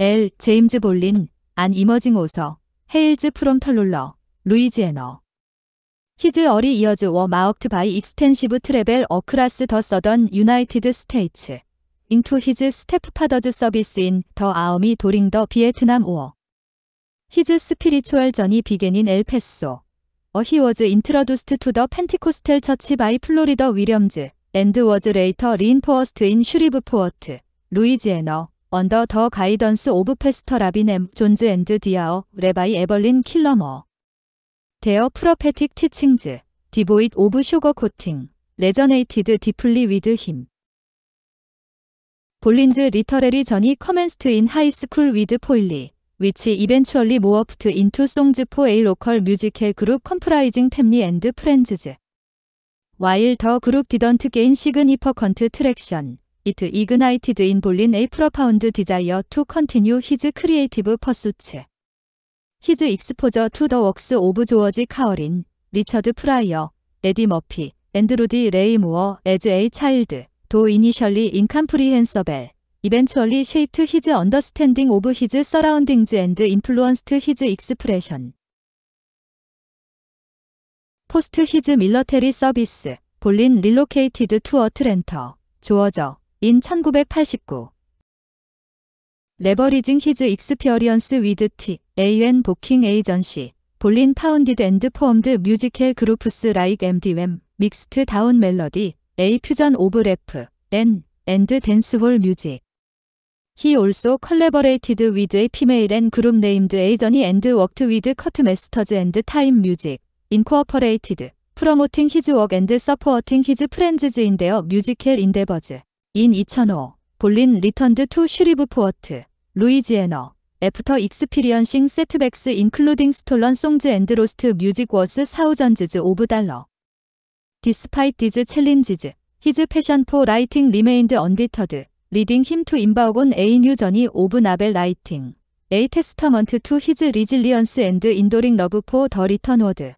L. 제임즈 볼린, 안 이머징 오서, 헤일즈 프롬 털룰러, 루이지에너 히즈 어리 이어즈 워 마우트 바이 익스텐시브 트레벨 어크라스 더 서던 유나이티드 스테이츠. 인투 히즈 스태프 파더즈 서비스인 더 아어미 도링 더 비에트남 워. 히즈 스피리추얼 전이 비겐인 엘페소. 어 히워즈 인트로두스트 투더 펜티코스텔 처치 바이 플로리더 위렴즈 앤드 워즈 레이터 리인포어스트 인 슈리브 포어트 루이지에너 언더 더 가이던스 오브 페스터 라빈 엠 존즈 앤드 디아어 레바이 에벌린 킬러머 데어 프로페틱 티칭즈 디보잇 오브 쇼거 코팅 레저네이티드 디플리 위드 힘 볼린즈 리터레리 전이 커맨스트 인 하이스쿨 위드 포일리 위치 이벤츄얼리 모어프트 인투 송즈 포 에이 로컬 뮤지컬 그룹 컴프라이징 팸리 앤드 프렌즈즈 와일 더 그룹 디던트 게인 시그니퍼컨트 트랙션 It ignited in Bolin a profound desire to continue his creative pursuits. His exposure to the works of George Carlin, Richard Pryor, Eddie Murphy, and Rudy Ray Moore as a child, though initially incomprehensible, eventually shaped his understanding of his surroundings and influenced his expression. Post his military service, Bolin relocated to Atlanta, 조어저 인1989 레버리징 히즈 익스피어리언스 위드 티 AN 보킹 에이전시 볼린 파운디드 앤드 포엄드 뮤지컬 그룹스 라이크 MD웸 믹스트 다운 멜러디 A 퓨전 오브 래프 N 앤드 댄스홀 뮤직 He also collaborated with a female and group named Ajani and worked with Kurt Masters and Time Music Incorporated promoting his work and supporting his friends in their musical endeavors. 인2005 볼린 리턴드 투 슈리브 포어트 루이지애너 애프터 익스피리언싱 세트백스 인클루딩 스톨런 송즈 앤드 로스트 뮤직 워스 사우전즈즈 오브 달러 디스파이트 디즈 챌린지즈 히즈 패션 포 라이팅 리메인드 언디터드 리딩 힘투 임바오곤 에이 뉴저니 오브 나벨 라이팅 에이 테스터먼트 투 히즈 리질리언스 앤드 인도링 러브 포 더 리턴 워드